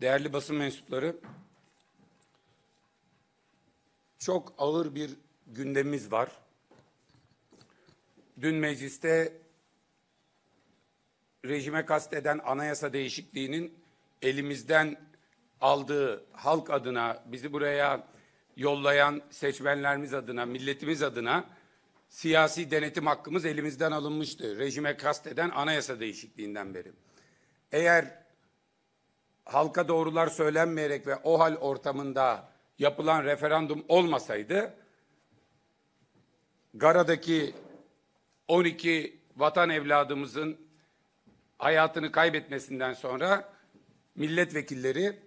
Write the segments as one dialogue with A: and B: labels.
A: değerli basın mensupları, çok ağır bir gündemimiz var. Dün mecliste rejime kasteden anayasa değişikliğinin elimizden aldığı halk adına, bizi buraya yollayan seçmenlerimiz adına, milletimiz adına siyasi denetim hakkımız elimizden alınmıştı. Rejime kasteden anayasa değişikliğinden beri. Eğer halka doğrular söylenmeyerek ve o hal ortamında yapılan referandum olmasaydı Gara'daki 12 vatan evladımızın hayatını kaybetmesinden sonra milletvekilleri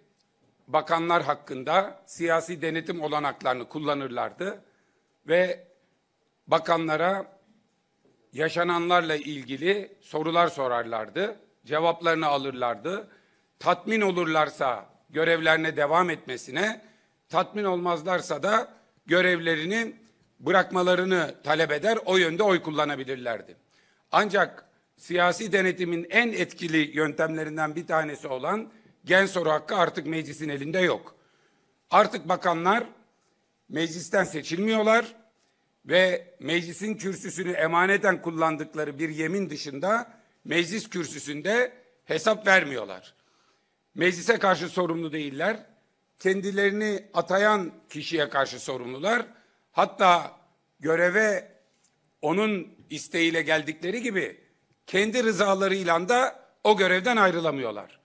A: bakanlar hakkında siyasi denetim olanaklarını kullanırlardı ve bakanlara yaşananlarla ilgili sorular sorarlardı, cevaplarını alırlardı tatmin olurlarsa görevlerine devam etmesine, tatmin olmazlarsa da görevlerini bırakmalarını talep eder, o yönde oy kullanabilirlerdi. Ancak siyasi denetimin en etkili yöntemlerinden bir tanesi olan gen soru hakkı artık meclisin elinde yok. Artık bakanlar meclisten seçilmiyorlar ve meclisin kürsüsünü emaneten kullandıkları bir yemin dışında meclis kürsüsünde hesap vermiyorlar meclise karşı sorumlu değiller. Kendilerini atayan kişiye karşı sorumlular. Hatta göreve onun isteğiyle geldikleri gibi kendi rızalarıyla da o görevden ayrılamıyorlar.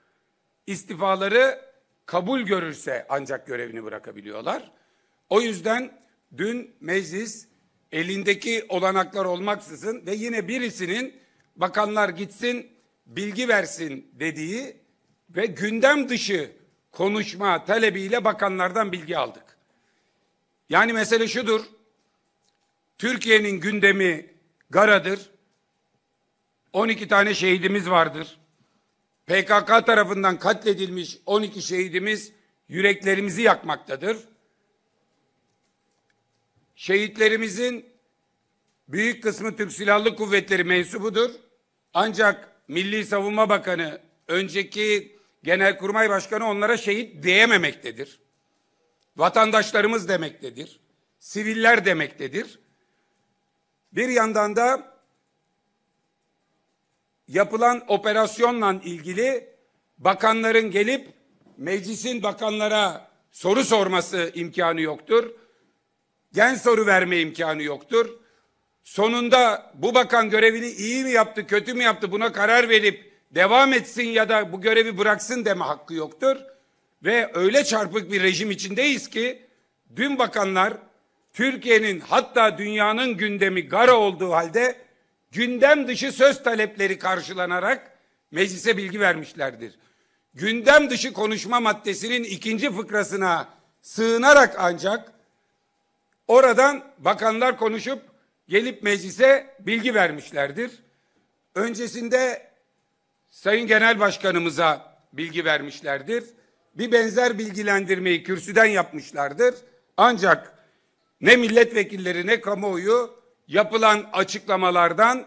A: İstifaları kabul görürse ancak görevini bırakabiliyorlar. O yüzden dün meclis elindeki olanaklar olmaksızın ve yine birisinin bakanlar gitsin bilgi versin dediği ve gündem dışı konuşma talebiyle bakanlardan bilgi aldık. Yani mesele şudur. Türkiye'nin gündemi garadır. 12 tane şehidimiz vardır. PKK tarafından katledilmiş 12 şehidimiz yüreklerimizi yakmaktadır. Şehitlerimizin büyük kısmı Türk Silahlı Kuvvetleri mensubudur. Ancak Milli Savunma Bakanı önceki Genelkurmay Başkanı onlara şehit diyememektedir. Vatandaşlarımız demektedir. Siviller demektedir. Bir yandan da yapılan operasyonla ilgili bakanların gelip meclisin bakanlara soru sorması imkanı yoktur. Gen soru verme imkanı yoktur. Sonunda bu bakan görevini iyi mi yaptı, kötü mü yaptı buna karar verip devam etsin ya da bu görevi bıraksın deme hakkı yoktur. Ve öyle çarpık bir rejim içindeyiz ki dün bakanlar Türkiye'nin hatta dünyanın gündemi gara olduğu halde gündem dışı söz talepleri karşılanarak meclise bilgi vermişlerdir. Gündem dışı konuşma maddesinin ikinci fıkrasına sığınarak ancak oradan bakanlar konuşup gelip meclise bilgi vermişlerdir. Öncesinde Sayın Genel Başkanımıza bilgi vermişlerdir. Bir benzer bilgilendirmeyi kürsüden yapmışlardır. Ancak ne milletvekilleri ne kamuoyu yapılan açıklamalardan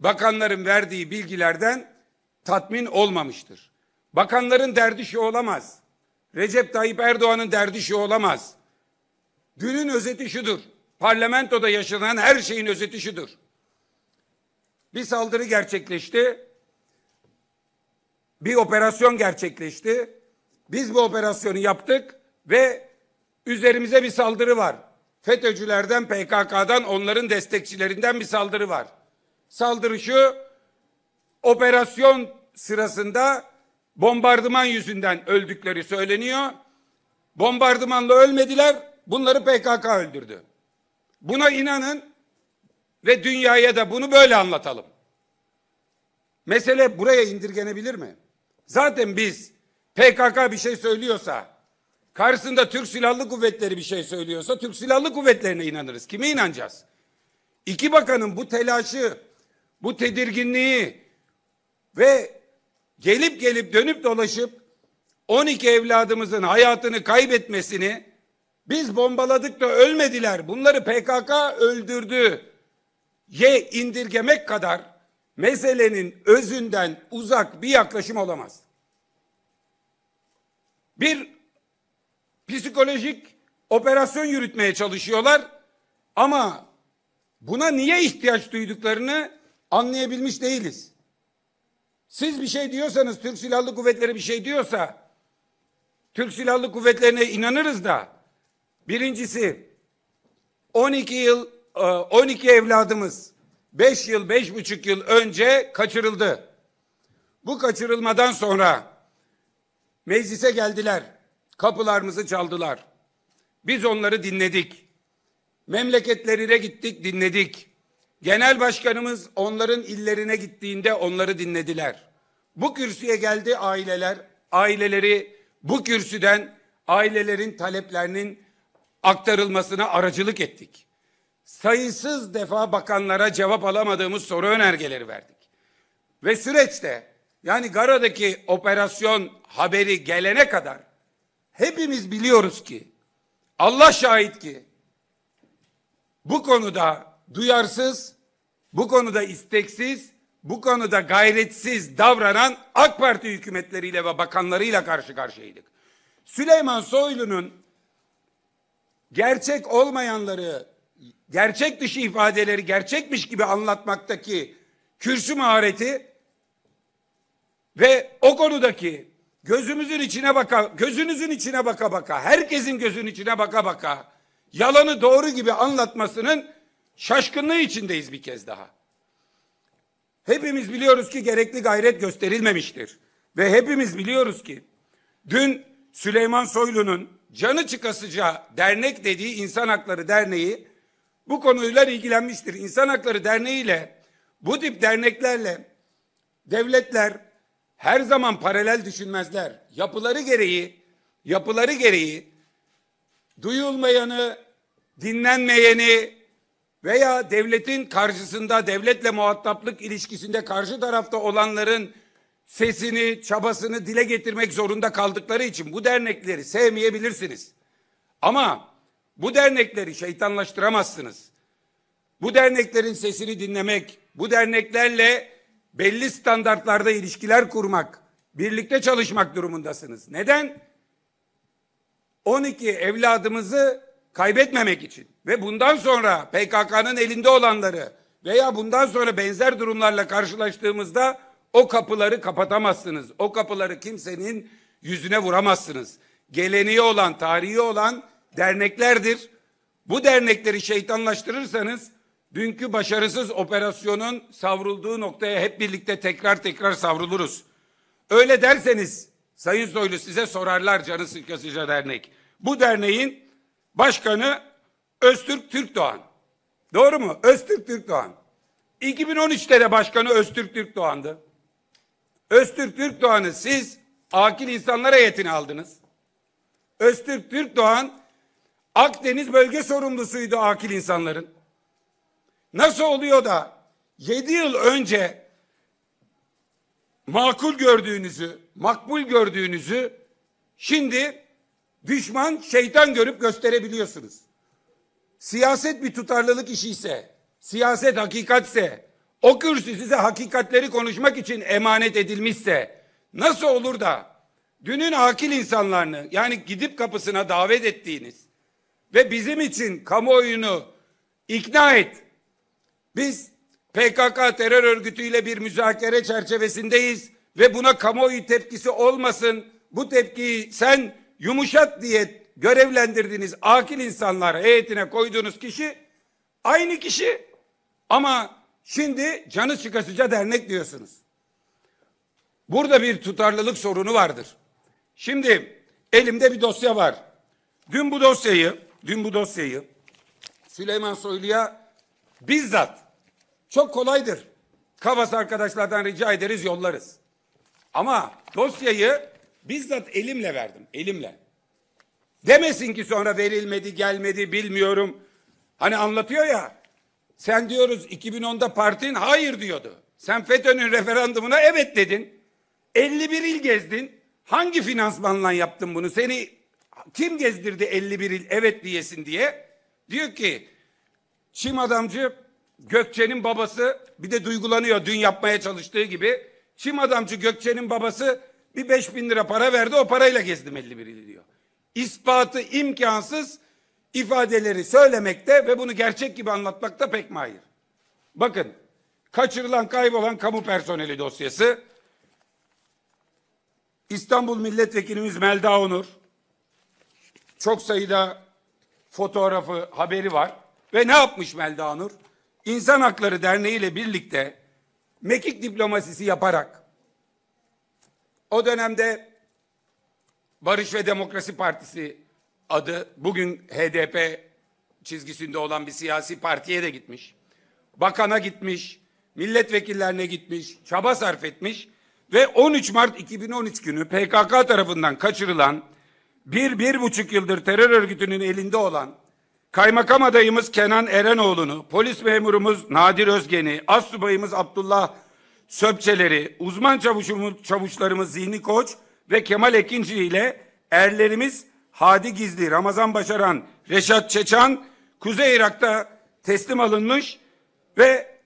A: bakanların verdiği bilgilerden tatmin olmamıştır. Bakanların derdi şu olamaz. Recep Tayyip Erdoğan'ın derdi şu olamaz. Dünün özeti şudur. Parlamentoda yaşanan her şeyin özeti şudur. Bir saldırı gerçekleşti bir operasyon gerçekleşti. Biz bu operasyonu yaptık ve üzerimize bir saldırı var. FETÖ'cülerden, PKK'dan, onların destekçilerinden bir saldırı var. Saldırı şu, operasyon sırasında bombardıman yüzünden öldükleri söyleniyor. Bombardımanla ölmediler, bunları PKK öldürdü. Buna inanın ve dünyaya da bunu böyle anlatalım. Mesele buraya indirgenebilir mi? Zaten biz PKK bir şey söylüyorsa, karşısında Türk Silahlı Kuvvetleri bir şey söylüyorsa Türk Silahlı Kuvvetlerine inanırız. Kime inanacağız? İki bakanın bu telaşı, bu tedirginliği ve gelip gelip dönüp dolaşıp 12 evladımızın hayatını kaybetmesini biz bombaladık da ölmediler. Bunları PKK öldürdü. Ye indirgemek kadar meselenin özünden uzak bir yaklaşım olamaz. Bir psikolojik operasyon yürütmeye çalışıyorlar ama buna niye ihtiyaç duyduklarını anlayabilmiş değiliz. Siz bir şey diyorsanız Türk Silahlı Kuvvetleri bir şey diyorsa Türk Silahlı Kuvvetlerine inanırız da birincisi 12 yıl 12 e, evladımız Beş yıl, beş buçuk yıl önce kaçırıldı. Bu kaçırılmadan sonra meclise geldiler. Kapılarımızı çaldılar. Biz onları dinledik. Memleketlerine gittik, dinledik. Genel başkanımız onların illerine gittiğinde onları dinlediler. Bu kürsüye geldi aileler, aileleri bu kürsüden ailelerin taleplerinin aktarılmasına aracılık ettik sayısız defa bakanlara cevap alamadığımız soru önergeleri verdik. Ve süreçte yani Gara'daki operasyon haberi gelene kadar hepimiz biliyoruz ki Allah şahit ki bu konuda duyarsız, bu konuda isteksiz, bu konuda gayretsiz davranan AK Parti hükümetleriyle ve bakanlarıyla karşı karşıyaydık. Süleyman Soylu'nun gerçek olmayanları gerçek dışı ifadeleri gerçekmiş gibi anlatmaktaki kürsü mahareti ve o konudaki gözümüzün içine baka, gözünüzün içine baka baka, herkesin gözünün içine baka baka yalanı doğru gibi anlatmasının şaşkınlığı içindeyiz bir kez daha. Hepimiz biliyoruz ki gerekli gayret gösterilmemiştir. Ve hepimiz biliyoruz ki dün Süleyman Soylu'nun canı çıkasıca dernek dediği İnsan Hakları Derneği bu konuyla ilgilenmiştir. İnsan Hakları Derneği ile bu tip derneklerle devletler her zaman paralel düşünmezler. Yapıları gereği, yapıları gereği duyulmayanı, dinlenmeyeni veya devletin karşısında devletle muhataplık ilişkisinde karşı tarafta olanların sesini, çabasını dile getirmek zorunda kaldıkları için bu dernekleri sevmeyebilirsiniz. Ama bu dernekleri şeytanlaştıramazsınız. Bu derneklerin sesini dinlemek, bu derneklerle belli standartlarda ilişkiler kurmak, birlikte çalışmak durumundasınız. Neden? 12 evladımızı kaybetmemek için ve bundan sonra PKK'nın elinde olanları veya bundan sonra benzer durumlarla karşılaştığımızda o kapıları kapatamazsınız. O kapıları kimsenin yüzüne vuramazsınız. Geleneği olan, tarihi olan derneklerdir. Bu dernekleri şeytanlaştırırsanız dünkü başarısız operasyonun savrulduğu noktaya hep birlikte tekrar tekrar savruluruz. Öyle derseniz Sayın Soylu size sorarlar canı sıkasıca dernek. Bu derneğin başkanı Öztürk Türkdoğan. Doğru mu? Öztürk Türkdoğan. 2013'te de başkanı Öztürk Türkdoğan'dı. Öztürk Türkdoğan'ı siz akil insanlara yetini aldınız. Öztürk Türkdoğan Akdeniz bölge sorumlusuydu akil insanların. Nasıl oluyor da yedi yıl önce makul gördüğünüzü, makbul gördüğünüzü şimdi düşman şeytan görüp gösterebiliyorsunuz. Siyaset bir tutarlılık işi ise, siyaset hakikatse, o kürsü size hakikatleri konuşmak için emanet edilmişse nasıl olur da dünün akil insanlarını yani gidip kapısına davet ettiğiniz ve bizim için kamuoyunu ikna et. Biz PKK terör örgütüyle bir müzakere çerçevesindeyiz ve buna kamuoyu tepkisi olmasın. Bu tepkiyi sen yumuşat diye görevlendirdiğiniz akil insanlar heyetine koyduğunuz kişi aynı kişi ama şimdi canı çıkasıca dernek diyorsunuz. Burada bir tutarlılık sorunu vardır. Şimdi elimde bir dosya var. Dün bu dosyayı dün bu dosyayı Süleyman Soylu'ya bizzat çok kolaydır. Kavas arkadaşlardan rica ederiz yollarız. Ama dosyayı bizzat elimle verdim. Elimle. Demesin ki sonra verilmedi, gelmedi, bilmiyorum. Hani anlatıyor ya. Sen diyoruz 2010'da partin hayır diyordu. Sen FETÖ'nün referandumuna evet dedin. 51 il gezdin. Hangi finansmanla yaptın bunu? Seni kim gezdirdi 51 il evet diyesin diye? Diyor ki Çim adamcı Gökçe'nin babası bir de duygulanıyor dün yapmaya çalıştığı gibi. Çim adamcı Gökçe'nin babası bir 5 bin lira para verdi o parayla gezdim 51 il diyor. İspatı imkansız ifadeleri söylemekte ve bunu gerçek gibi anlatmakta pek mahir. Bakın kaçırılan kaybolan kamu personeli dosyası İstanbul Milletvekilimiz Melda Onur çok sayıda fotoğrafı, haberi var. Ve ne yapmış Melda Anur? İnsan Hakları Derneği ile birlikte mekik diplomasisi yaparak o dönemde Barış ve Demokrasi Partisi adı bugün HDP çizgisinde olan bir siyasi partiye de gitmiş. Bakana gitmiş, milletvekillerine gitmiş, çaba sarf etmiş ve 13 Mart 2013 günü PKK tarafından kaçırılan bir, bir buçuk yıldır terör örgütünün elinde olan kaymakam adayımız Kenan Erenoğlu'nu, polis memurumuz Nadir Özgen'i, as Abdullah Söpçeleri, uzman çavuşumuz, çavuşlarımız Zihni Koç ve Kemal Ekinci ile erlerimiz Hadi Gizli, Ramazan Başaran, Reşat Çeçan, Kuzey Irak'ta teslim alınmış ve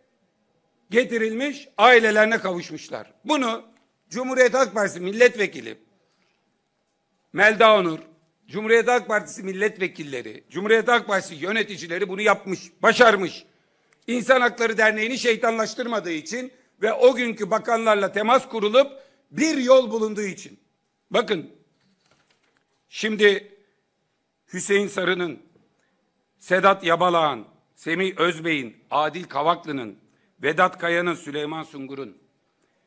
A: getirilmiş ailelerine kavuşmuşlar. Bunu Cumhuriyet Halk Partisi milletvekili Melda Onur, Cumhuriyet Halk Partisi milletvekilleri, Cumhuriyet Halk Partisi yöneticileri bunu yapmış, başarmış. İnsan Hakları Derneği'ni şeytanlaştırmadığı için ve o günkü bakanlarla temas kurulup bir yol bulunduğu için. Bakın şimdi Hüseyin Sarı'nın, Sedat Yabalağ'ın, Semih Özbey'in, Adil Kavaklı'nın, Vedat Kaya'nın, Süleyman Sungur'un,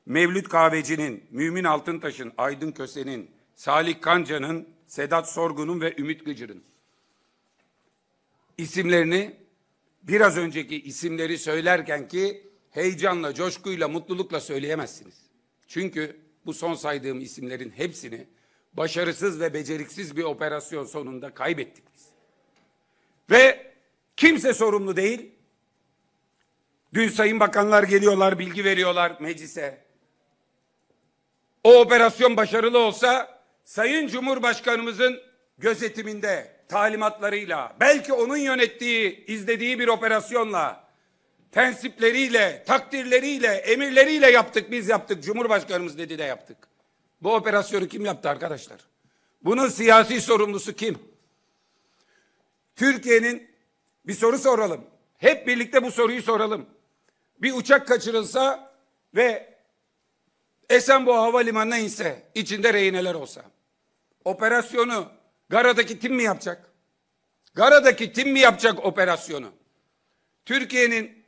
A: Mevlüt Kahveci'nin, Mümin Altıntaş'ın, Aydın Köse'nin, Salih Kanca'nın, Sedat Sorgun'un ve Ümit Gıcır'ın isimlerini biraz önceki isimleri söylerken ki heyecanla, coşkuyla, mutlulukla söyleyemezsiniz. Çünkü bu son saydığım isimlerin hepsini başarısız ve beceriksiz bir operasyon sonunda kaybettik biz. Ve kimse sorumlu değil. Dün sayın bakanlar geliyorlar, bilgi veriyorlar meclise. O operasyon başarılı olsa Sayın Cumhurbaşkanımızın gözetiminde talimatlarıyla, belki onun yönettiği, izlediği bir operasyonla, tensipleriyle, takdirleriyle, emirleriyle yaptık, biz yaptık. Cumhurbaşkanımız dedi de yaptık. Bu operasyonu kim yaptı arkadaşlar? Bunun siyasi sorumlusu kim? Türkiye'nin bir soru soralım. Hep birlikte bu soruyu soralım. Bir uçak kaçırılsa ve Esenboğa Havalimanı'na inse, içinde rehineler olsa operasyonu Gara'daki tim mi yapacak? Gara'daki tim mi yapacak operasyonu? Türkiye'nin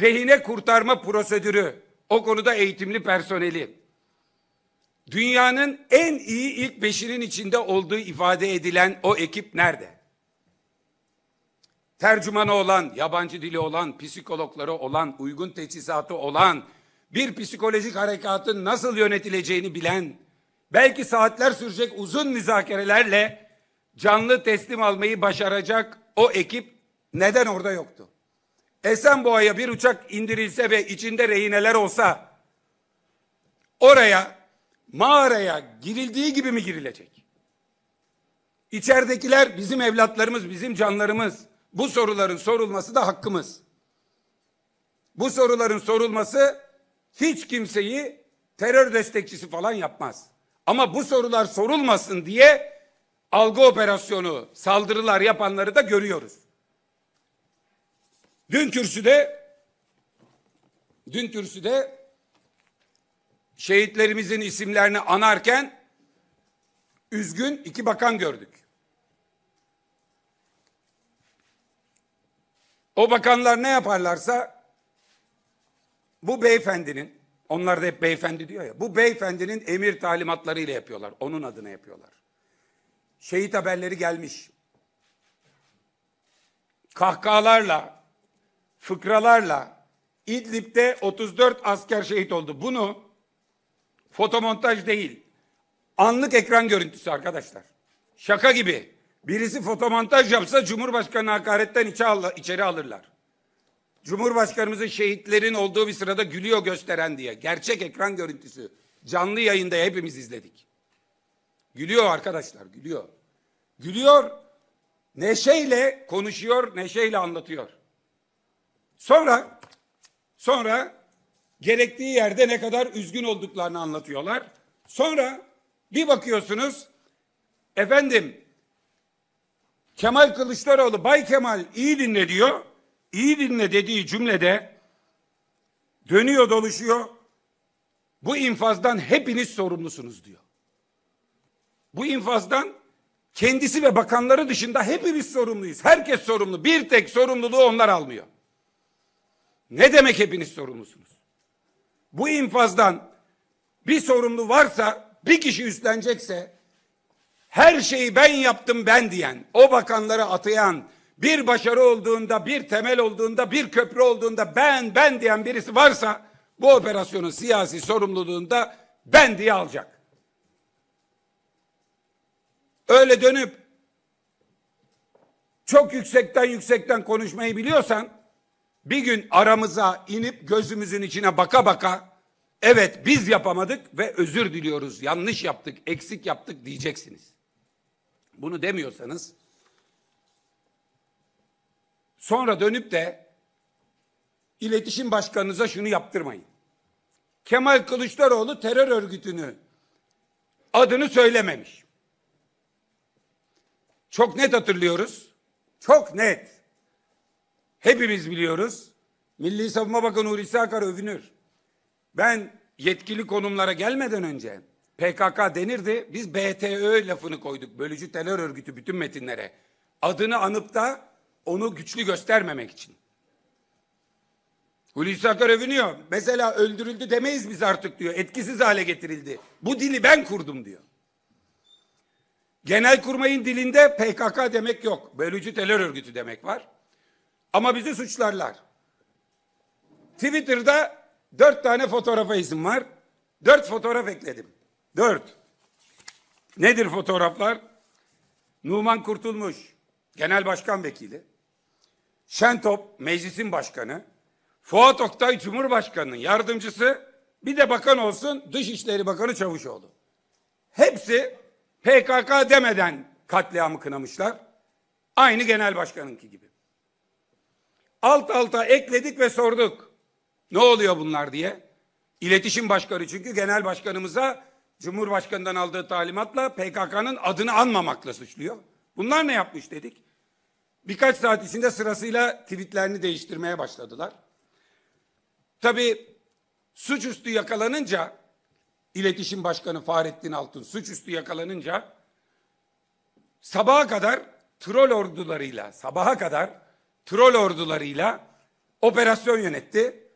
A: rehine kurtarma prosedürü, o konuda eğitimli personeli, dünyanın en iyi ilk beşinin içinde olduğu ifade edilen o ekip nerede? Tercümanı olan, yabancı dili olan, psikologları olan, uygun teçhizatı olan, bir psikolojik harekatın nasıl yönetileceğini bilen belki saatler sürecek uzun müzakerelerle canlı teslim almayı başaracak o ekip neden orada yoktu? Esenboğa'ya bir uçak indirilse ve içinde rehineler olsa oraya mağaraya girildiği gibi mi girilecek? İçeridekiler bizim evlatlarımız, bizim canlarımız. Bu soruların sorulması da hakkımız. Bu soruların sorulması hiç kimseyi terör destekçisi falan yapmaz. Ama bu sorular sorulmasın diye algı operasyonu saldırılar yapanları da görüyoruz. Dün kürsüde dün kürsüde şehitlerimizin isimlerini anarken üzgün iki bakan gördük. O bakanlar ne yaparlarsa bu beyefendinin onlar da hep beyefendi diyor ya. Bu beyefendinin emir talimatlarıyla yapıyorlar. Onun adına yapıyorlar. Şehit haberleri gelmiş. Kahkahalarla, fıkralarla İdlib'de 34 asker şehit oldu. Bunu fotomontaj değil. Anlık ekran görüntüsü arkadaşlar. Şaka gibi. Birisi fotomontaj yapsa Cumhurbaşkanı hakaretten içeri alırlar. Cumhurbaşkanımızı şehitlerin olduğu bir sırada gülüyor gösteren diye. Gerçek ekran görüntüsü. Canlı yayında hepimiz izledik. Gülüyor arkadaşlar, gülüyor. Gülüyor, neşeyle konuşuyor, neşeyle anlatıyor. Sonra, sonra gerektiği yerde ne kadar üzgün olduklarını anlatıyorlar. Sonra bir bakıyorsunuz, efendim Kemal Kılıçdaroğlu, Bay Kemal iyi dinle diyor iyi dinle dediği cümlede dönüyor doluşuyor. Bu infazdan hepiniz sorumlusunuz diyor. Bu infazdan kendisi ve bakanları dışında hepimiz sorumluyuz. Herkes sorumlu. Bir tek sorumluluğu onlar almıyor. Ne demek hepiniz sorumlusunuz? Bu infazdan bir sorumlu varsa, bir kişi üstlenecekse her şeyi ben yaptım ben diyen, o bakanları atayan, bir başarı olduğunda, bir temel olduğunda, bir köprü olduğunda ben ben diyen birisi varsa bu operasyonun siyasi sorumluluğunda ben diye alacak. Öyle dönüp çok yüksekten yüksekten konuşmayı biliyorsan bir gün aramıza inip gözümüzün içine baka baka evet biz yapamadık ve özür diliyoruz yanlış yaptık eksik yaptık diyeceksiniz. Bunu demiyorsanız Sonra dönüp de iletişim başkanınıza şunu yaptırmayın. Kemal Kılıçdaroğlu terör örgütünü adını söylememiş. Çok net hatırlıyoruz. Çok net. Hepimiz biliyoruz. Milli Savunma Bakanı Hulusi Akar övünür. Ben yetkili konumlara gelmeden önce PKK denirdi. Biz BTÖ lafını koyduk. Bölücü terör örgütü bütün metinlere. Adını anıp da onu güçlü göstermemek için. Hulusi Akar övünüyor. Mesela öldürüldü demeyiz biz artık diyor. Etkisiz hale getirildi. Bu dili ben kurdum diyor. Genelkurmay'ın dilinde PKK demek yok. Bölücü terör örgütü demek var. Ama bizi suçlarlar. Twitter'da dört tane fotoğrafa izin var. Dört fotoğraf ekledim. Dört. Nedir fotoğraflar? Numan Kurtulmuş, Genel Başkan Vekili. Şentop meclisin başkanı, Fuat Oktay Cumhurbaşkanı'nın yardımcısı, bir de bakan olsun Dışişleri Bakanı Çavuşoğlu. Hepsi PKK demeden katliamı kınamışlar. Aynı genel başkanınki gibi. Alt alta ekledik ve sorduk. Ne oluyor bunlar diye. İletişim başkanı çünkü genel başkanımıza Cumhurbaşkanı'ndan aldığı talimatla PKK'nın adını anmamakla suçluyor. Bunlar ne yapmış dedik. Birkaç saat içinde sırasıyla tweetlerini değiştirmeye başladılar. Tabii suçüstü yakalanınca iletişim Başkanı Fahrettin Altun suçüstü yakalanınca sabaha kadar troll ordularıyla, sabaha kadar troll ordularıyla operasyon yönetti.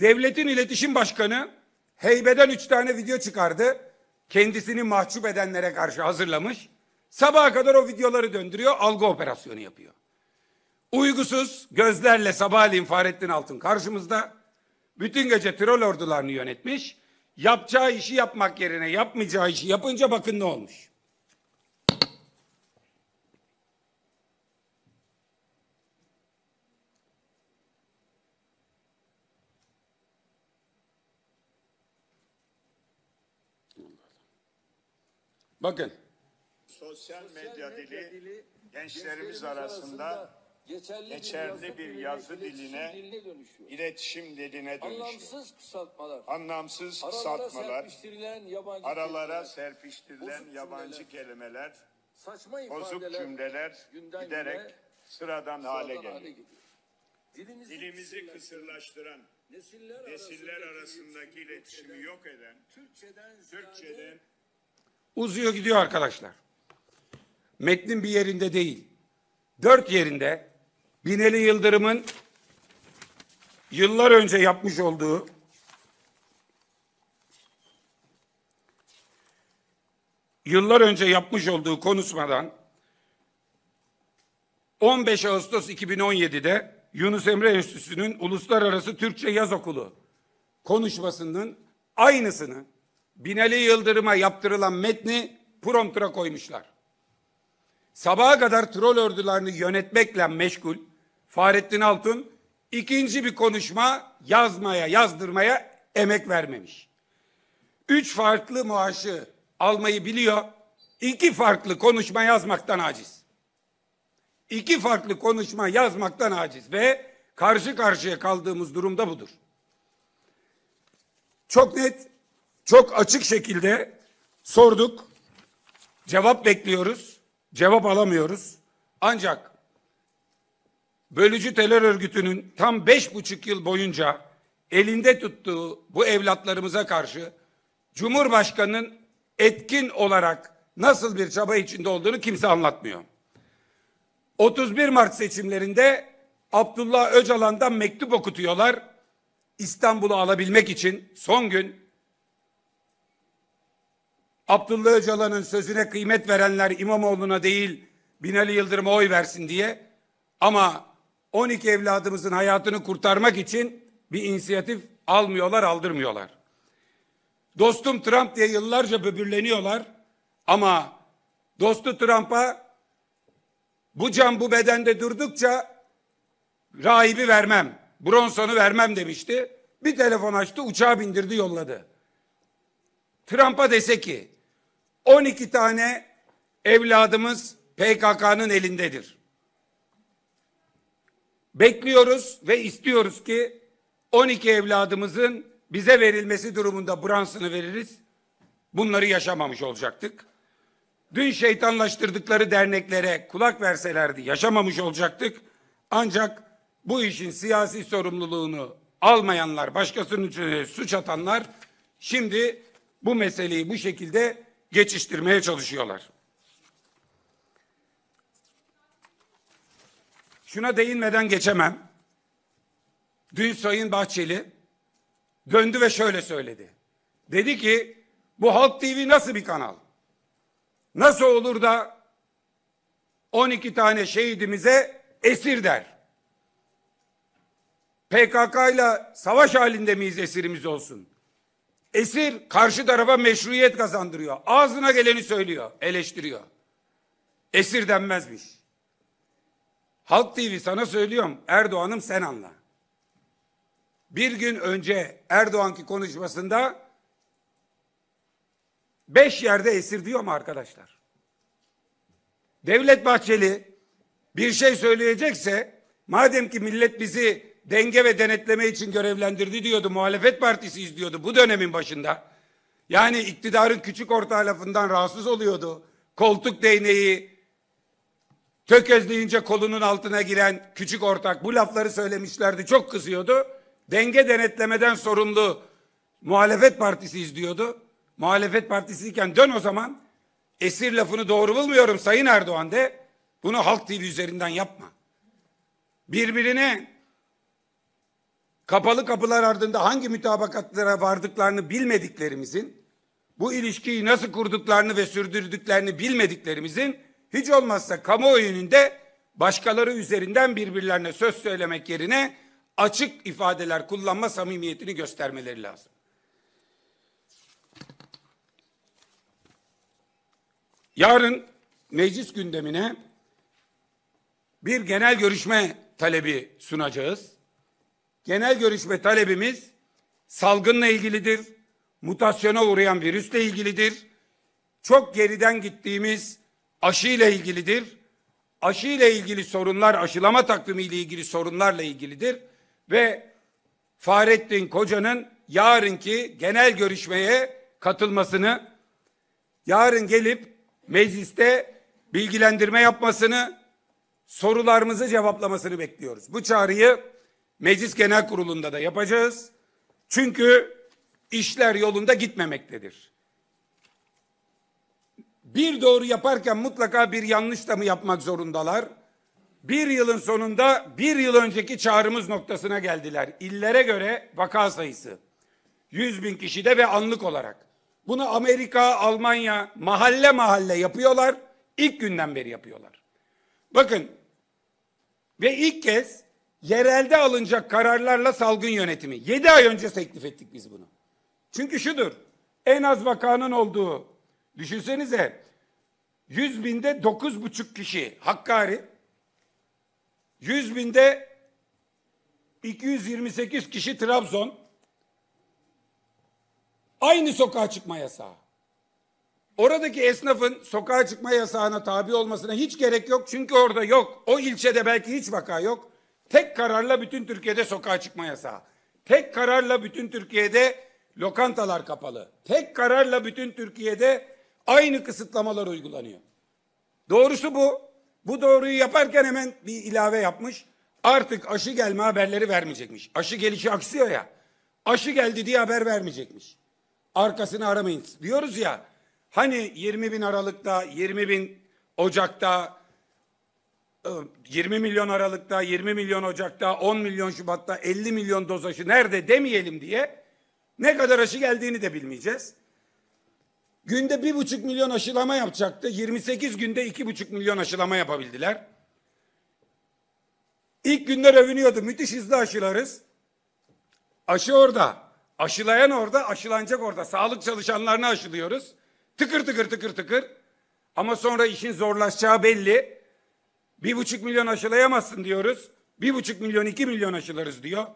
A: Devletin iletişim başkanı heybeden üç tane video çıkardı. Kendisini mahcup edenlere karşı hazırlamış. Sabaha kadar o videoları döndürüyor, algı operasyonu yapıyor. Uygusuz gözlerle sabahleyin Fahrettin Altın karşımızda. Bütün gece troll ordularını yönetmiş. Yapacağı işi yapmak yerine yapmayacağı işi yapınca bakın ne olmuş. Bakın sosyal medya, dili, gençlerimiz arasında geçerli, geçerli bir yazı, bir yazı diline, diline dönüşüyor. iletişim diline dönüşüyor. Anlamsız kısaltmalar, anlamsız aralara kısaltmalar, serpiştirilen yabancı aralara kelimeler, serpiştirilen yabancı kelimeler, saçma bozuk cümleler giderek sıradan, sıradan hale geliyor. Hale Dilimizi, Dilimizi kısırlaştıran, nesiller, nesiller arasındaki iletişimi yok eden, Türkçeden, Türkçeden uzuyor gidiyor arkadaşlar metnin bir yerinde değil, dört yerinde Binali Yıldırım'ın yıllar önce yapmış olduğu yıllar önce yapmış olduğu konuşmadan 15 Ağustos 2017'de Yunus Emre Enstitüsü'nün Uluslararası Türkçe Yaz Okulu konuşmasının aynısını Binali Yıldırım'a yaptırılan metni promptra koymuşlar sabaha kadar troll ordularını yönetmekle meşgul Fahrettin Altun ikinci bir konuşma yazmaya yazdırmaya emek vermemiş. Üç farklı maaşı almayı biliyor. İki farklı konuşma yazmaktan aciz. İki farklı konuşma yazmaktan aciz ve karşı karşıya kaldığımız durumda budur. Çok net, çok açık şekilde sorduk. Cevap bekliyoruz cevap alamıyoruz. Ancak bölücü terör örgütünün tam beş buçuk yıl boyunca elinde tuttuğu bu evlatlarımıza karşı Cumhurbaşkanı'nın etkin olarak nasıl bir çaba içinde olduğunu kimse anlatmıyor. 31 Mart seçimlerinde Abdullah Öcalan'dan mektup okutuyorlar. İstanbul'u alabilmek için son gün Abdullah Öcalan'ın sözüne kıymet verenler İmamoğlu'na değil Binali Yıldırım'a oy versin diye ama 12 evladımızın hayatını kurtarmak için bir inisiyatif almıyorlar, aldırmıyorlar. Dostum Trump diye yıllarca böbürleniyorlar ama dostu Trump'a bu can bu bedende durdukça rahibi vermem, Bronson'u vermem demişti. Bir telefon açtı, uçağa bindirdi, yolladı. Trump'a dese ki 12 tane evladımız PKK'nın elindedir. Bekliyoruz ve istiyoruz ki 12 evladımızın bize verilmesi durumunda bransını veririz. Bunları yaşamamış olacaktık. Dün şeytanlaştırdıkları derneklere kulak verselerdi yaşamamış olacaktık. Ancak bu işin siyasi sorumluluğunu almayanlar, başkasının üstüne suç atanlar şimdi bu meseleyi bu şekilde geçiştirmeye çalışıyorlar. Şuna değinmeden geçemem. Dün Sayın Bahçeli döndü ve şöyle söyledi. Dedi ki bu Halk TV nasıl bir kanal? Nasıl olur da 12 tane şehidimize esir der? PKK ile savaş halinde miyiz esirimiz olsun? Esir karşı tarafa meşruiyet kazandırıyor. Ağzına geleni söylüyor, eleştiriyor. Esir denmezmiş. Halk TV sana söylüyorum Erdoğan'ım sen anla. Bir gün önce Erdoğan'ki konuşmasında beş yerde esir diyor mu arkadaşlar? Devlet Bahçeli bir şey söyleyecekse madem ki millet bizi denge ve denetleme için görevlendirdi diyordu. Muhalefet partisi izliyordu bu dönemin başında. Yani iktidarın küçük ortağı lafından rahatsız oluyordu. Koltuk değneği, tökezleyince kolunun altına giren küçük ortak bu lafları söylemişlerdi. Çok kızıyordu. Denge denetlemeden sorumlu muhalefet partisi izliyordu. Muhalefet partisiyken dön o zaman esir lafını doğru bulmuyorum Sayın Erdoğan de. Bunu Halk TV üzerinden yapma. Birbirine kapalı kapılar ardında hangi mütabakatlara vardıklarını bilmediklerimizin, bu ilişkiyi nasıl kurduklarını ve sürdürdüklerini bilmediklerimizin hiç olmazsa kamuoyunun de başkaları üzerinden birbirlerine söz söylemek yerine açık ifadeler kullanma samimiyetini göstermeleri lazım. Yarın meclis gündemine bir genel görüşme talebi sunacağız genel görüşme talebimiz salgınla ilgilidir, mutasyona uğrayan virüsle ilgilidir, çok geriden gittiğimiz aşıyla ilgilidir, aşıyla ilgili sorunlar, aşılama takvimi ile ilgili sorunlarla ilgilidir ve Fahrettin Koca'nın yarınki genel görüşmeye katılmasını, yarın gelip mecliste bilgilendirme yapmasını, sorularımızı cevaplamasını bekliyoruz. Bu çağrıyı Meclis Genel Kurulu'nda da yapacağız. Çünkü işler yolunda gitmemektedir. Bir doğru yaparken mutlaka bir yanlış da mı yapmak zorundalar? Bir yılın sonunda bir yıl önceki çağrımız noktasına geldiler. İllere göre vaka sayısı. 100 bin kişide ve anlık olarak. Bunu Amerika, Almanya mahalle mahalle yapıyorlar. İlk günden beri yapıyorlar. Bakın ve ilk kez yerelde alınacak kararlarla salgın yönetimi. Yedi ay önce teklif ettik biz bunu. Çünkü şudur. En az vakanın olduğu düşünsenize yüz binde dokuz buçuk kişi Hakkari yüz binde 228 kişi Trabzon aynı sokağa çıkma yasağı. Oradaki esnafın sokağa çıkma yasağına tabi olmasına hiç gerek yok. Çünkü orada yok. O ilçede belki hiç vaka yok. Tek kararla bütün Türkiye'de sokağa çıkma yasağı. Tek kararla bütün Türkiye'de lokantalar kapalı. Tek kararla bütün Türkiye'de aynı kısıtlamalar uygulanıyor. Doğrusu bu. Bu doğruyu yaparken hemen bir ilave yapmış. Artık aşı gelme haberleri vermeyecekmiş. Aşı gelişi aksıyor ya. Aşı geldi diye haber vermeyecekmiş. Arkasını aramayın. Diyoruz ya hani 20 bin Aralık'ta, 20 bin Ocak'ta, 20 milyon Aralık'ta, 20 milyon Ocak'ta, 10 milyon Şubat'ta, 50 milyon doz aşı nerede demeyelim diye ne kadar aşı geldiğini de bilmeyeceğiz. Günde bir buçuk milyon aşılama yapacaktı. 28 günde iki buçuk milyon aşılama yapabildiler. İlk günler övünüyordu. Müthiş hızlı aşılarız. Aşı orada. Aşılayan orada, aşılanacak orada. Sağlık çalışanlarını aşılıyoruz. Tıkır tıkır tıkır tıkır. Ama sonra işin zorlaşacağı belli. Bir buçuk milyon aşılayamazsın diyoruz. Bir buçuk milyon, iki milyon aşılarız diyor.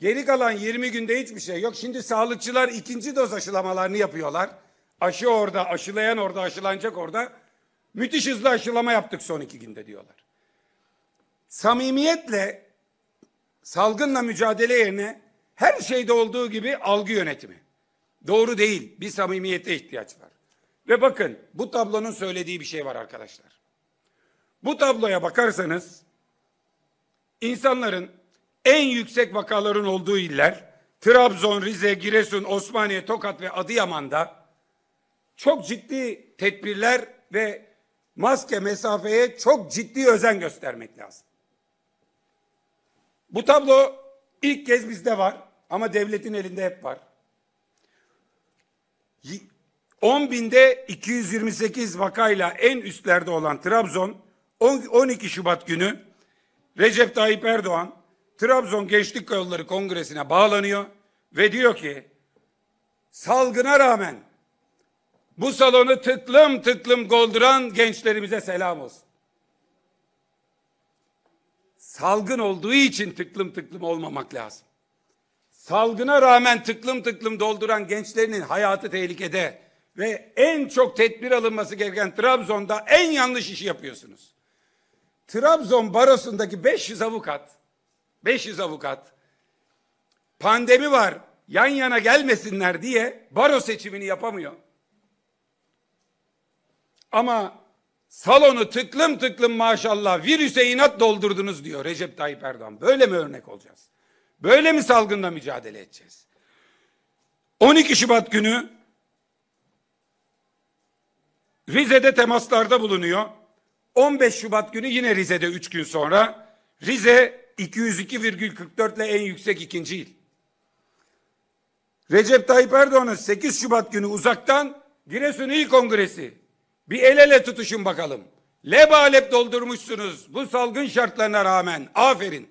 A: Geri kalan 20 günde hiçbir şey yok. Şimdi sağlıkçılar ikinci doz aşılamalarını yapıyorlar. Aşı orada, aşılayan orada, aşılanacak orada. Müthiş hızlı aşılama yaptık son iki günde diyorlar. Samimiyetle salgınla mücadele yerine her şeyde olduğu gibi algı yönetimi. Doğru değil. Bir samimiyete ihtiyaç var. Ve bakın bu tablonun söylediği bir şey var arkadaşlar. Bu tabloya bakarsanız insanların en yüksek vakaların olduğu iller Trabzon, Rize, Giresun, Osmaniye, Tokat ve Adıyaman'da çok ciddi tedbirler ve maske mesafeye çok ciddi özen göstermek lazım. Bu tablo ilk kez bizde var ama devletin elinde hep var. 10 binde 228 vakayla en üstlerde olan Trabzon 12 Şubat günü Recep Tayyip Erdoğan Trabzon Gençlik Yolları Kongresi'ne bağlanıyor ve diyor ki salgına rağmen bu salonu tıklım tıklım dolduran gençlerimize selam olsun. Salgın olduğu için tıklım tıklım olmamak lazım. Salgına rağmen tıklım tıklım dolduran gençlerinin hayatı tehlikede ve en çok tedbir alınması gereken Trabzon'da en yanlış işi yapıyorsunuz. Trabzon barosundaki 500 avukat, 500 avukat pandemi var yan yana gelmesinler diye baro seçimini yapamıyor. Ama salonu tıklım tıklım maşallah virüse inat doldurdunuz diyor Recep Tayyip Erdoğan. Böyle mi örnek olacağız? Böyle mi salgında mücadele edeceğiz? 12 Şubat günü Rize'de temaslarda bulunuyor. 15 Şubat günü yine Rize'de 3 gün sonra Rize 202,44 ile en yüksek ikinci il. Recep Tayyip Erdoğan'ın 8 Şubat günü uzaktan Giresun İl Kongresi. Bir el ele tutuşun bakalım. Lebalep doldurmuşsunuz bu salgın şartlarına rağmen. Aferin.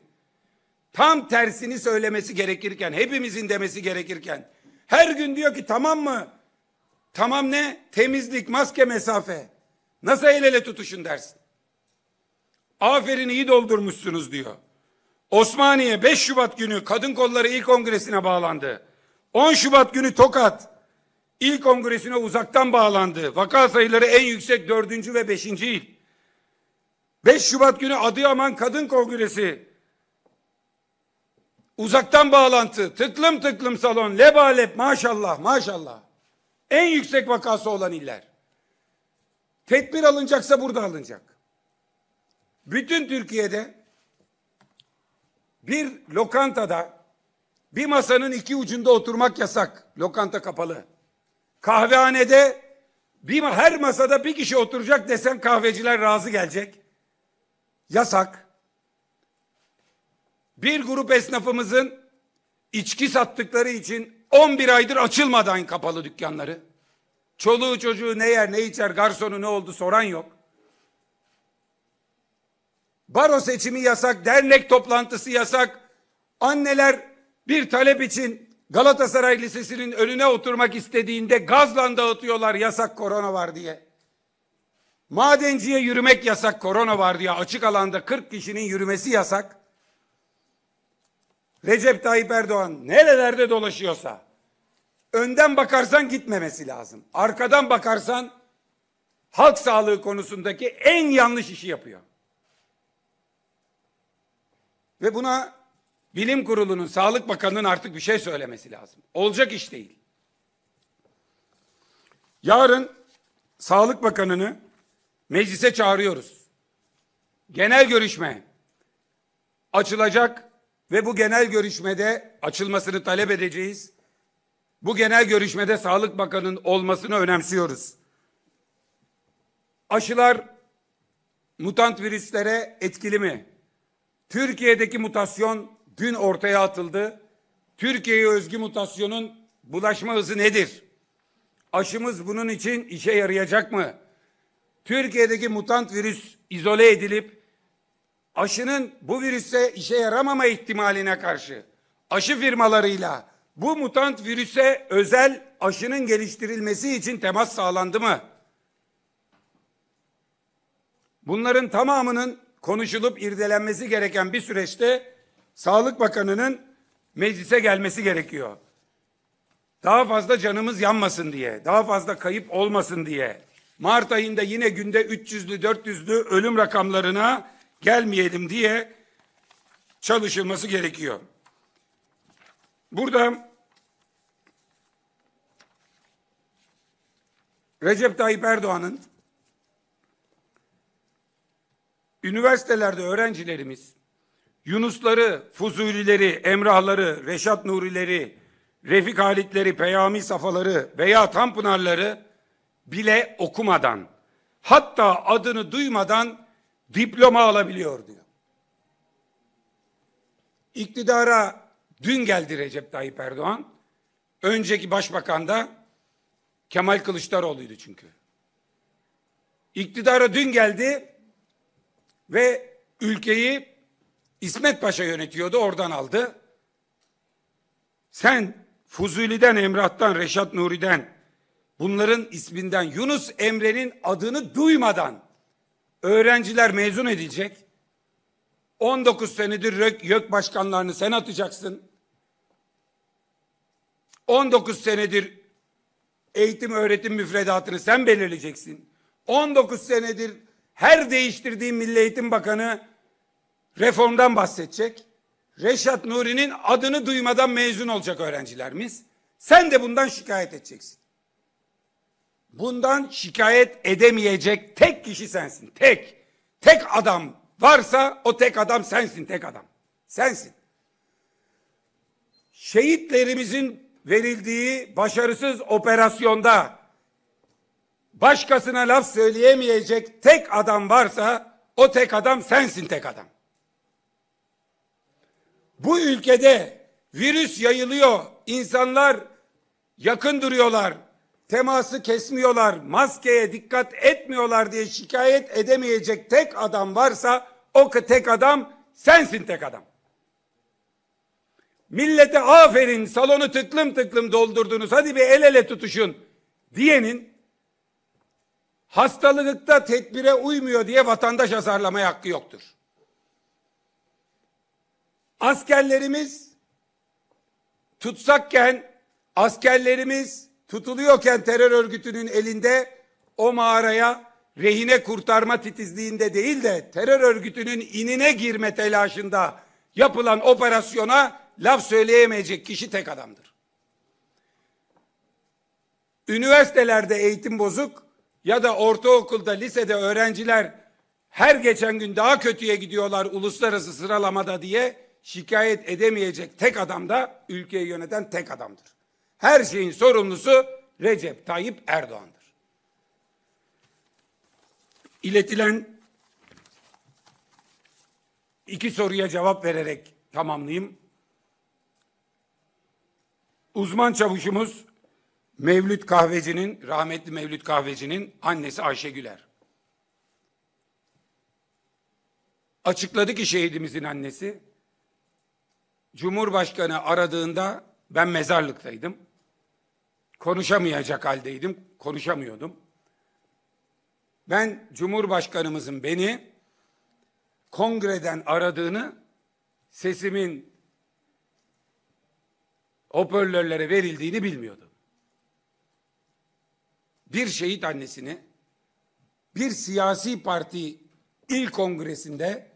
A: Tam tersini söylemesi gerekirken, hepimizin demesi gerekirken. Her gün diyor ki tamam mı? Tamam ne? Temizlik, maske, mesafe. Nasıl el ele tutuşun dersin? Aferin iyi doldurmuşsunuz diyor. Osmaniye 5 Şubat günü Kadın Kolları ilk Kongresi'ne bağlandı. 10 Şubat günü Tokat İl Kongresi'ne uzaktan bağlandı. Vaka sayıları en yüksek 4. ve 5. il. 5 Şubat günü Adıyaman Kadın Kongresi uzaktan bağlantı, tıklım tıklım salon, lebalep maşallah maşallah. En yüksek vakası olan iller. Tedbir alınacaksa burada alınacak. Bütün Türkiye'de bir lokantada bir masanın iki ucunda oturmak yasak. Lokanta kapalı. Kahvehanede bir, her masada bir kişi oturacak desen kahveciler razı gelecek. Yasak. Bir grup esnafımızın içki sattıkları için 11 aydır açılmadan kapalı dükkanları. Çoluğu çocuğu ne yer ne içer garsonu ne oldu soran yok. Baro seçimi yasak, dernek toplantısı yasak. Anneler bir talep için Galatasaray Lisesi'nin önüne oturmak istediğinde gazla dağıtıyorlar yasak korona var diye. Madenciye yürümek yasak korona var diye açık alanda 40 kişinin yürümesi yasak. Recep Tayyip Erdoğan nerelerde dolaşıyorsa önden bakarsan gitmemesi lazım. Arkadan bakarsan halk sağlığı konusundaki en yanlış işi yapıyor. Ve buna bilim kurulunun, Sağlık Bakanı'nın artık bir şey söylemesi lazım. Olacak iş değil. Yarın Sağlık Bakanı'nı meclise çağırıyoruz. Genel görüşme açılacak ve bu genel görüşmede açılmasını talep edeceğiz. Bu genel görüşmede Sağlık Bakanı'nın olmasını önemsiyoruz. Aşılar mutant virüslere etkili mi? Türkiye'deki mutasyon dün ortaya atıldı. Türkiye'ye özgü mutasyonun bulaşma hızı nedir? Aşımız bunun için işe yarayacak mı? Türkiye'deki mutant virüs izole edilip aşının bu virüse işe yaramama ihtimaline karşı aşı firmalarıyla bu mutant virüse özel aşının geliştirilmesi için temas sağlandı mı? Bunların tamamının konuşulup irdelenmesi gereken bir süreçte Sağlık Bakanı'nın meclise gelmesi gerekiyor. Daha fazla canımız yanmasın diye, daha fazla kayıp olmasın diye. Mart ayında yine günde 300'lü 400'lü ölüm rakamlarına gelmeyelim diye çalışılması gerekiyor. Burada Recep Tayyip Erdoğan'ın üniversitelerde öğrencilerimiz Yunusları, Fuzulileri, Emrahları, Reşat Nurileri, Refik Halitleri, Peyami Safaları veya Tanpınarları bile okumadan, hatta adını duymadan diploma alabiliyor diyor. İktidara Dün geldi Recep Tayyip Erdoğan. Önceki başbakan da Kemal Kılıçdaroğlu'ydu çünkü. İktidara dün geldi ve ülkeyi İsmet Paşa yönetiyordu oradan aldı. Sen Fuzuli'den, Emrah'tan, Reşat Nuri'den bunların isminden Yunus Emre'nin adını duymadan öğrenciler mezun edilecek. 19 senedir YÖK başkanlarını sen atacaksın. 19 senedir eğitim öğretim müfredatını sen belirleyeceksin. 19 senedir her değiştirdiğim Milli Eğitim Bakanı reformdan bahsedecek. Reşat Nuri'nin adını duymadan mezun olacak öğrencilerimiz. Sen de bundan şikayet edeceksin. Bundan şikayet edemeyecek tek kişi sensin. Tek. Tek adam varsa o tek adam sensin tek adam. Sensin. Şehitlerimizin verildiği başarısız operasyonda başkasına laf söyleyemeyecek tek adam varsa o tek adam sensin tek adam. Bu ülkede virüs yayılıyor, insanlar yakın duruyorlar, teması kesmiyorlar, maskeye dikkat etmiyorlar diye şikayet edemeyecek tek adam varsa o tek adam sensin tek adam millete aferin salonu tıklım tıklım doldurdunuz hadi bir el ele tutuşun diyenin hastalıkta tedbire uymuyor diye vatandaş azarlamaya hakkı yoktur. Askerlerimiz tutsakken askerlerimiz tutuluyorken terör örgütünün elinde o mağaraya rehine kurtarma titizliğinde değil de terör örgütünün inine girme telaşında yapılan operasyona laf söyleyemeyecek kişi tek adamdır. Üniversitelerde eğitim bozuk ya da ortaokulda, lisede öğrenciler her geçen gün daha kötüye gidiyorlar uluslararası sıralamada diye şikayet edemeyecek tek adam da ülkeyi yöneten tek adamdır. Her şeyin sorumlusu Recep Tayyip Erdoğan'dır. İletilen iki soruya cevap vererek tamamlayayım. Uzman çavuşumuz Mevlüt Kahveci'nin, rahmetli Mevlüt Kahveci'nin annesi Ayşe Güler. Açıkladı ki şehidimizin annesi, Cumhurbaşkanı aradığında ben mezarlıktaydım. Konuşamayacak haldeydim, konuşamıyordum. Ben Cumhurbaşkanımızın beni kongreden aradığını sesimin hoparlörlere verildiğini bilmiyordu. Bir şehit annesini bir siyasi parti il kongresinde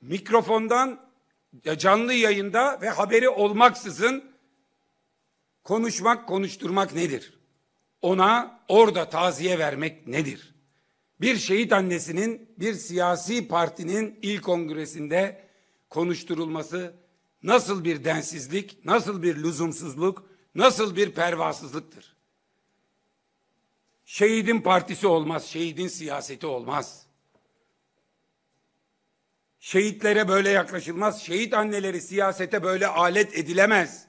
A: mikrofondan canlı yayında ve haberi olmaksızın konuşmak, konuşturmak nedir? Ona orada taziye vermek nedir? Bir şehit annesinin bir siyasi partinin il kongresinde konuşturulması nasıl bir densizlik, nasıl bir lüzumsuzluk, nasıl bir pervasızlıktır. Şehidin partisi olmaz, şehidin siyaseti olmaz. Şehitlere böyle yaklaşılmaz, şehit anneleri siyasete böyle alet edilemez.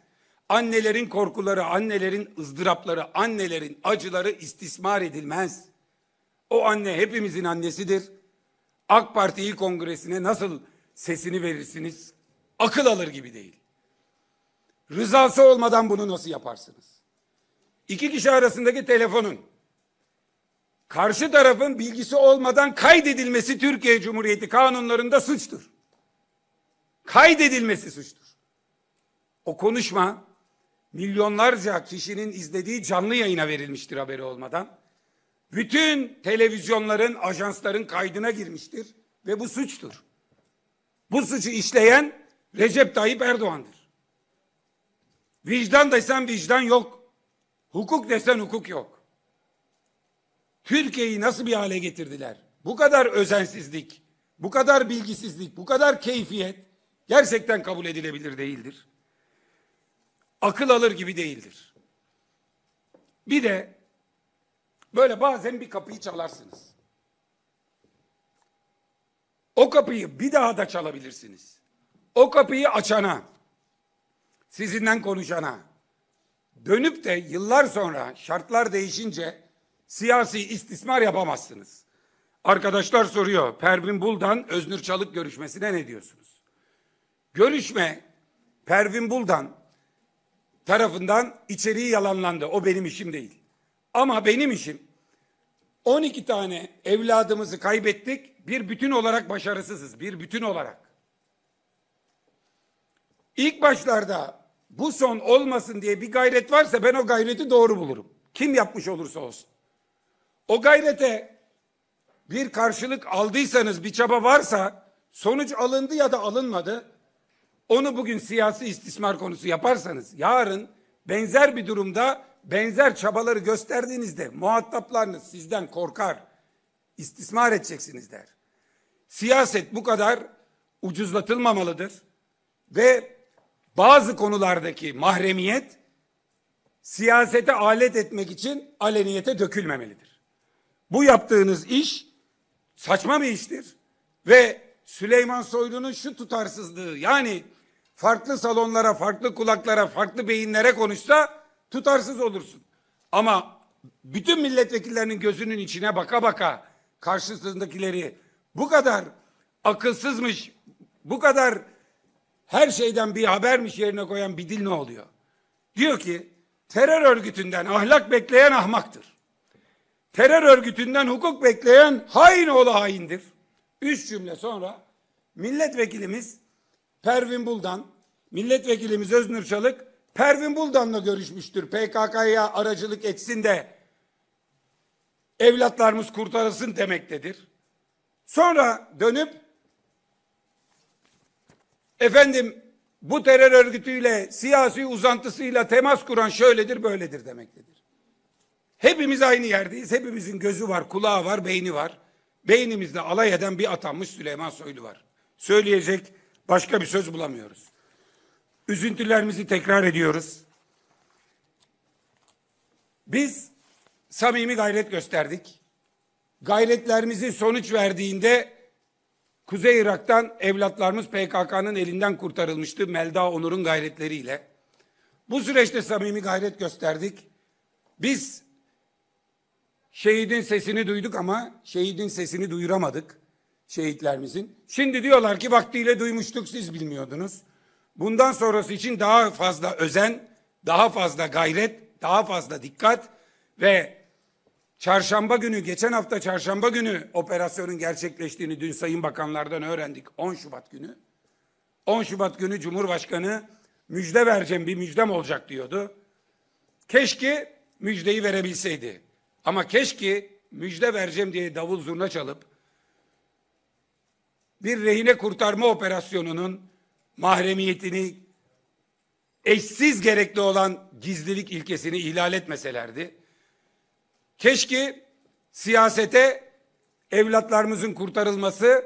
A: Annelerin korkuları, annelerin ızdırapları, annelerin acıları istismar edilmez. O anne hepimizin annesidir. AK Parti İl Kongresi'ne nasıl sesini verirsiniz? Akıl alır gibi değil. Rızası olmadan bunu nasıl yaparsınız? İki kişi arasındaki telefonun karşı tarafın bilgisi olmadan kaydedilmesi Türkiye Cumhuriyeti kanunlarında suçtur. Kaydedilmesi suçtur. O konuşma milyonlarca kişinin izlediği canlı yayına verilmiştir haberi olmadan. Bütün televizyonların, ajansların kaydına girmiştir ve bu suçtur. Bu suçu işleyen Recep Tayyip Erdoğan'dır. Vicdan desen vicdan yok. Hukuk desen hukuk yok. Türkiye'yi nasıl bir hale getirdiler? Bu kadar özensizlik, bu kadar bilgisizlik, bu kadar keyfiyet gerçekten kabul edilebilir değildir. Akıl alır gibi değildir. Bir de böyle bazen bir kapıyı çalarsınız. O kapıyı bir daha da çalabilirsiniz o kapıyı açana, sizinden konuşana, dönüp de yıllar sonra şartlar değişince siyasi istismar yapamazsınız. Arkadaşlar soruyor, Pervin Buldan, Öznür Çalık görüşmesine ne diyorsunuz? Görüşme, Pervin Buldan tarafından içeriği yalanlandı. O benim işim değil. Ama benim işim 12 tane evladımızı kaybettik. Bir bütün olarak başarısızız. Bir bütün olarak. İlk başlarda bu son olmasın diye bir gayret varsa ben o gayreti doğru bulurum. Kim yapmış olursa olsun. O gayrete bir karşılık aldıysanız bir çaba varsa sonuç alındı ya da alınmadı. Onu bugün siyasi istismar konusu yaparsanız yarın benzer bir durumda benzer çabaları gösterdiğinizde muhataplarınız sizden korkar. istismar edeceksiniz der. Siyaset bu kadar ucuzlatılmamalıdır ve bazı konulardaki mahremiyet siyasete alet etmek için aleniyete dökülmemelidir. Bu yaptığınız iş saçma bir iştir ve Süleyman Soylu'nun şu tutarsızlığı yani farklı salonlara, farklı kulaklara, farklı beyinlere konuşsa tutarsız olursun. Ama bütün milletvekillerinin gözünün içine baka baka karşısındakileri bu kadar akılsızmış, bu kadar her şeyden bir habermiş yerine koyan bir dil ne oluyor? Diyor ki terör örgütünden ahlak bekleyen ahmaktır. Terör örgütünden hukuk bekleyen hain oğlu haindir. Üç cümle sonra milletvekilimiz Pervin Buldan, milletvekilimiz Öznur Çalık, Pervin Buldan'la görüşmüştür. PKK'ya aracılık etsin de evlatlarımız kurtarılsın demektedir. Sonra dönüp efendim bu terör örgütüyle siyasi uzantısıyla temas kuran şöyledir böyledir demektedir. Hepimiz aynı yerdeyiz. Hepimizin gözü var, kulağı var, beyni var. Beynimizde alay eden bir atanmış Süleyman Soylu var. Söyleyecek başka bir söz bulamıyoruz. Üzüntülerimizi tekrar ediyoruz. Biz samimi gayret gösterdik. Gayretlerimizin sonuç verdiğinde Kuzey Irak'tan evlatlarımız PKK'nın elinden kurtarılmıştı Melda Onur'un gayretleriyle. Bu süreçte samimi gayret gösterdik. Biz şehidin sesini duyduk ama şehidin sesini duyuramadık şehitlerimizin. Şimdi diyorlar ki vaktiyle duymuştuk siz bilmiyordunuz. Bundan sonrası için daha fazla özen, daha fazla gayret, daha fazla dikkat ve Çarşamba günü, geçen hafta çarşamba günü operasyonun gerçekleştiğini dün sayın bakanlardan öğrendik. 10 Şubat günü. 10 Şubat günü Cumhurbaşkanı müjde vereceğim bir müjdem olacak diyordu. Keşke müjdeyi verebilseydi. Ama keşke müjde vereceğim diye davul zurna çalıp bir rehine kurtarma operasyonunun mahremiyetini eşsiz gerekli olan gizlilik ilkesini ihlal etmeselerdi Keşke siyasete evlatlarımızın kurtarılması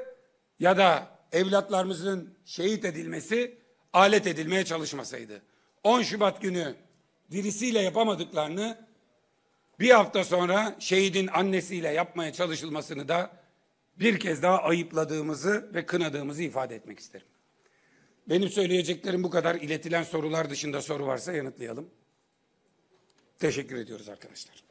A: ya da evlatlarımızın şehit edilmesi alet edilmeye çalışmasaydı. 10 Şubat günü dirisiyle yapamadıklarını bir hafta sonra şehidin annesiyle yapmaya çalışılmasını da bir kez daha ayıpladığımızı ve kınadığımızı ifade etmek isterim. Benim söyleyeceklerim bu kadar. İletilen sorular dışında soru varsa yanıtlayalım. Teşekkür ediyoruz arkadaşlar.